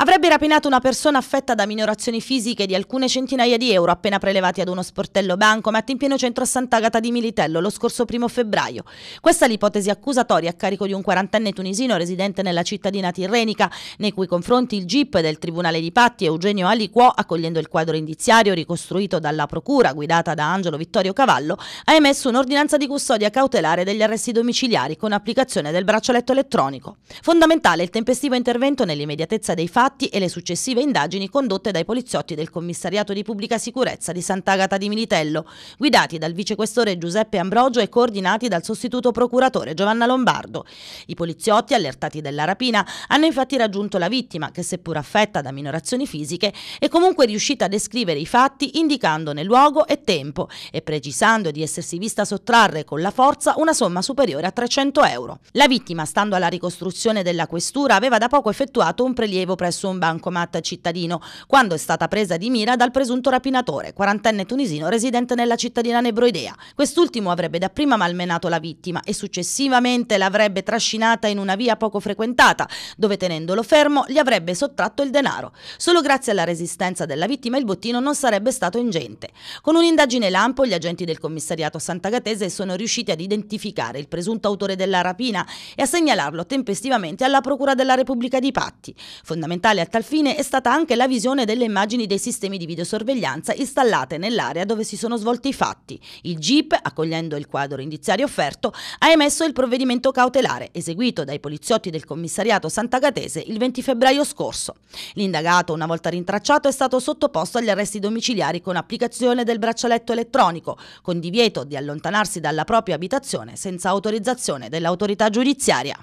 Avrebbe rapinato una persona affetta da minorazioni fisiche di alcune centinaia di euro appena prelevati ad uno sportello Bancomat in pieno centro a Sant'Agata di Militello lo scorso primo febbraio. Questa è l'ipotesi accusatoria a carico di un quarantenne tunisino residente nella cittadina tirrenica, nei cui confronti il GIP del Tribunale di Patti Eugenio Aliquò, accogliendo il quadro indiziario ricostruito dalla Procura guidata da Angelo Vittorio Cavallo, ha emesso un'ordinanza di custodia cautelare degli arresti domiciliari con applicazione del braccialetto elettronico. Fondamentale il tempestivo intervento nell'immediatezza dei fatti fatti e le successive indagini condotte dai poliziotti del commissariato di pubblica sicurezza di Sant'Agata di Militello, guidati dal vicequestore Giuseppe Ambrogio e coordinati dal sostituto procuratore Giovanna Lombardo. I poliziotti, allertati della rapina, hanno infatti raggiunto la vittima, che seppur affetta da minorazioni fisiche, è comunque riuscita a descrivere i fatti indicandone luogo e tempo e precisando di essersi vista sottrarre con la forza una somma superiore a 300 euro. La vittima, stando alla ricostruzione della questura, aveva da poco effettuato un prelievo presso su un bancomat cittadino quando è stata presa di mira dal presunto rapinatore, quarantenne tunisino residente nella cittadina nebroidea. Quest'ultimo avrebbe dapprima malmenato la vittima e successivamente l'avrebbe trascinata in una via poco frequentata, dove tenendolo fermo gli avrebbe sottratto il denaro. Solo grazie alla resistenza della vittima il bottino non sarebbe stato ingente. Con un'indagine lampo gli agenti del commissariato Sant'Agatese sono riusciti ad identificare il presunto autore della rapina e a segnalarlo tempestivamente alla Procura della Repubblica di Patti. Fondamentalmente fondamentale a tal fine è stata anche la visione delle immagini dei sistemi di videosorveglianza installate nell'area dove si sono svolti i fatti. Il GIP, accogliendo il quadro indiziario offerto, ha emesso il provvedimento cautelare eseguito dai poliziotti del commissariato Sant'Agatese il 20 febbraio scorso. L'indagato, una volta rintracciato, è stato sottoposto agli arresti domiciliari con applicazione del braccialetto elettronico, con divieto di allontanarsi dalla propria abitazione senza autorizzazione dell'autorità giudiziaria.